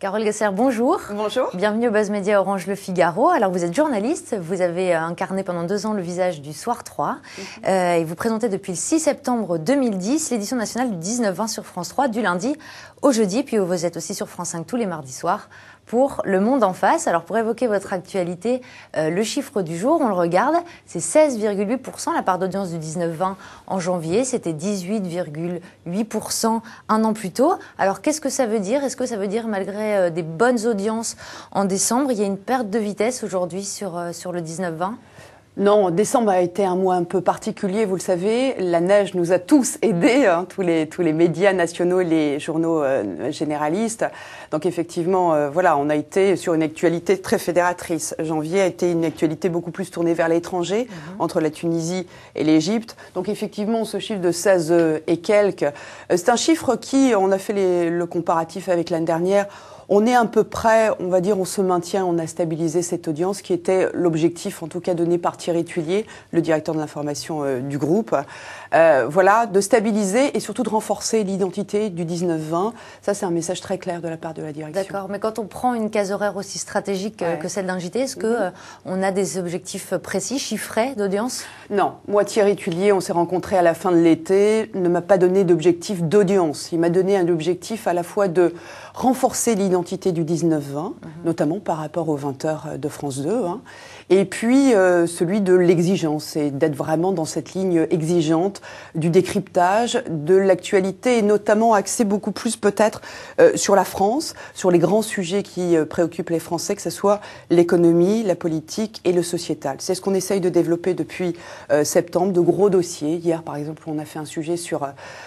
Carole Gasser, bonjour. Bonjour. Bienvenue au Buzz Média Orange Le Figaro. Alors, vous êtes journaliste, vous avez incarné pendant deux ans le visage du Soir 3 mhm. euh, et vous présentez depuis le 6 septembre 2010 l'édition nationale du 19-20 sur France 3 du lundi au jeudi. Puis vous êtes aussi sur France 5 tous les mardis soirs pour le monde en face. Alors pour évoquer votre actualité, euh, le chiffre du jour, on le regarde, c'est 16,8%. La part d'audience du 19-20 en janvier, c'était 18,8% un an plus tôt. Alors qu'est-ce que ça veut dire Est-ce que ça veut dire malgré euh, des bonnes audiences en décembre, il y a une perte de vitesse aujourd'hui sur, euh, sur le 19-20 non, décembre a été un mois un peu particulier, vous le savez. La neige nous a tous mm. aidés, hein, tous, les, tous les médias nationaux, les journaux euh, généralistes. Donc effectivement, euh, voilà, on a été sur une actualité très fédératrice. Janvier a été une actualité beaucoup plus tournée vers l'étranger, mm-hmm. entre la Tunisie et l'Égypte. Donc effectivement, ce chiffre de 16 et quelques, euh, c'est un chiffre qui, on a fait le comparatif avec l'année dernière, on est à peu près, on va dire, on se maintient, on a stabilisé cette audience qui était l'objectif, en tout cas donné par Thierry Tulier, le directeur de l'information euh, du groupe. Euh, voilà, de stabiliser et surtout de renforcer l'identité du 19-20. Ça, c'est un message très clair de la part de la direction. D'accord, mais quand on prend une case horaire aussi stratégique euh, que celle d'un JT, est-ce que on a des objectifs précis, chiffrés d'audience Non. Moi, Thierry Tulier, on s'est rencontrés à la fin de l'été, ne m'a pas donné d'objectif d'audience. Il m'a donné un objectif à la fois de renforcer l'identité du 19-20, mhm. notamment par rapport aux 20 heures euh, de France 2, hein. et puis euh, celui de l'exigence, et d'être vraiment dans cette ligne exigeante du décryptage de l'actualité, et notamment axé beaucoup plus peut-être euh, sur la France, sur les grands sujets qui préoccupent les Français, que ce soit l'économie, la politique et le sociétal. C'est ce qu'on essaye de développer depuis septembre, de gros dossiers. Hier, par exemple, on a fait un sujet sur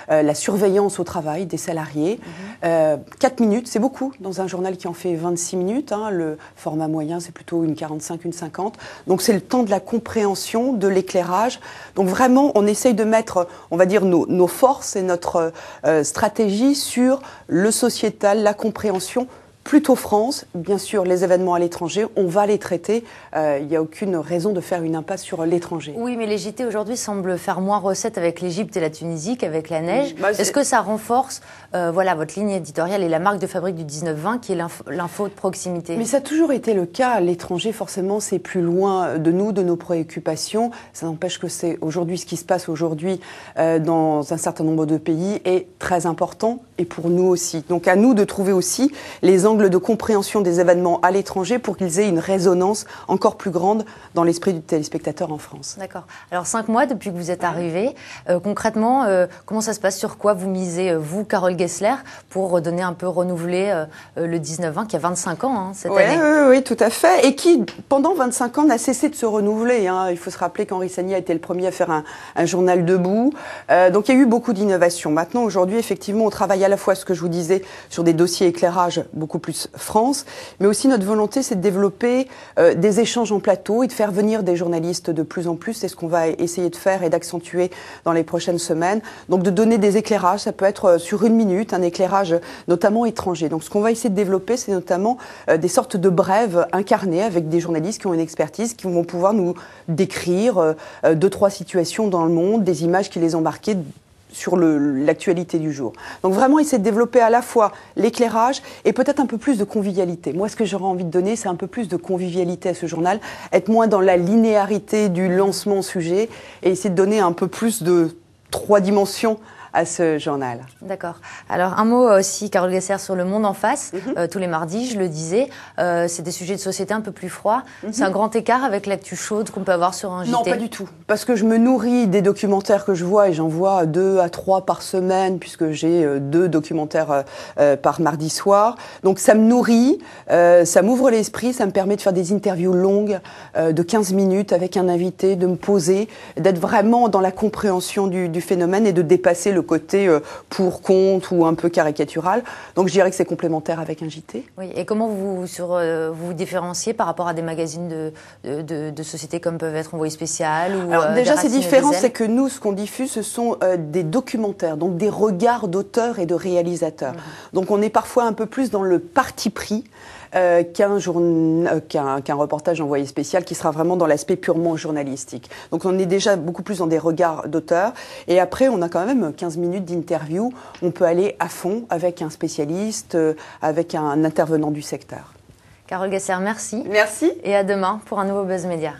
la surveillance au travail des salariés. Mhm. quatre minutes, c'est beaucoup dans un un journal qui en fait 26 minutes. Hein. Le format moyen, c'est plutôt une 45, une 50. Donc c'est le temps de la compréhension, de l'éclairage. Donc vraiment, on essaye de mettre, on va dire, nos, forces et notre euh, stratégie sur le sociétal, la compréhension, plutôt France. Bien sûr, les événements à l'étranger, on va les traiter. Euh, il n'y a aucune raison de faire une impasse sur l'étranger. Oui, mais les JT aujourd'hui semblent faire moins recette avec l'Égypte et la Tunisie qu'avec la neige. Bah, Est-ce que ça renforce euh, voilà, votre ligne éditoriale et la marque de fabrique du 19 qui est l'info de proximité Mais ça a toujours été le cas l'étranger. Forcément, c'est plus loin de nous, de nos préoccupations. Ça n'empêche que c'est aujourd'hui ce qui se passe aujourd'hui euh, dans un certain nombre de pays est très important et pour nous aussi. Donc à nous de trouver aussi les angles de compréhension des événements à l'étranger pour qu'ils aient une résonance encore plus grande dans l'esprit du téléspectateur en France. D'accord. Alors cinq mois depuis que vous êtes arrivé. Euh, concrètement, euh, comment ça se passe Sur quoi vous misez, euh, vous, Carole Gessler, pour donner un peu renouveler le 19-20 qui a 25 ans hein, cette année oui, tout à fait. Et qui, pendant 25 ans, n'a cessé de se renouveler. Hein. Il faut se rappeler qu'Henri Sagny a été le premier à faire un, un journal debout. donc il y a eu beaucoup d'innovations. Maintenant, aujourd'hui, effectivement, on travaille à la fois ce que je vous disais sur des dossiers éclairage beaucoup plus France, mais aussi notre volonté, c'est de développer euh, des échanges en plateau et de faire venir des journalistes de plus en plus. C'est ce qu'on va essayer de faire et d'accentuer dans les prochaines semaines. Donc de donner des éclairages, ça peut être euh, sur une minute, un éclairage notamment étranger. Donc ce qu'on va essayer de développer, c'est notamment euh, des sortes de brèves incarnées avec des journalistes qui ont une expertise, qui vont pouvoir nous décrire deux, trois situations dans le monde, des images qui les ont marquées sur l'actualité du jour. Donc vraiment, essayer de développer à la fois l'éclairage et peut-être un peu plus de convivialité. Moi, ce que j'aurais envie de donner, c'est un peu plus de convivialité à ce journal, être moins dans la linéarité du lancement sujet et essayer de donner un peu plus de trois dimensions à ce journal. D'accord. Alors un mot aussi, Carole Gasser, sur Le Monde en face. Mhm. Euh, tous les mardis, je le disais, euh, c'est des sujets de société un peu plus froids. Mhm. C'est un grand écart avec l'actu chaude qu'on peut avoir sur un JT. Non, pas du tout. Parce que je me nourris des documentaires que je vois et j'en vois deux à trois par semaine puisque j'ai euh, deux documentaires par mardi soir. Donc ça me nourrit, ça m'ouvre l'esprit, ça me permet de faire des interviews longues de 15 minutes avec un invité, de me poser, d'être vraiment dans la compréhension du phénomène et de dépasser le côté euh, pour compte ou un peu caricatural. Donc je dirais que c'est complémentaire avec un JT. Oui, et comment euh, vous vous, différenciez par rapport à des magazines de, sociétés comme peuvent être Envoyé Spécial euh, Déjà, c'est différent, c'est que nous, ce qu'on diffuse, ce sont des documentaires, donc des regards d'auteurs et de réalisateurs. Mmh. Donc on est parfois un peu plus dans le parti pris. Euh, euh, qu'un reportage envoyé spécial qui sera vraiment dans l'aspect purement journalistique. Donc on est déjà beaucoup plus dans des regards d'auteur. Et après, on a quand même 15 minutes d'interview. On peut aller à fond avec un spécialiste, euh, avec un intervenant du secteur. Carole Gasser, merci. Merci. Et à demain pour un nouveau Buzz Média.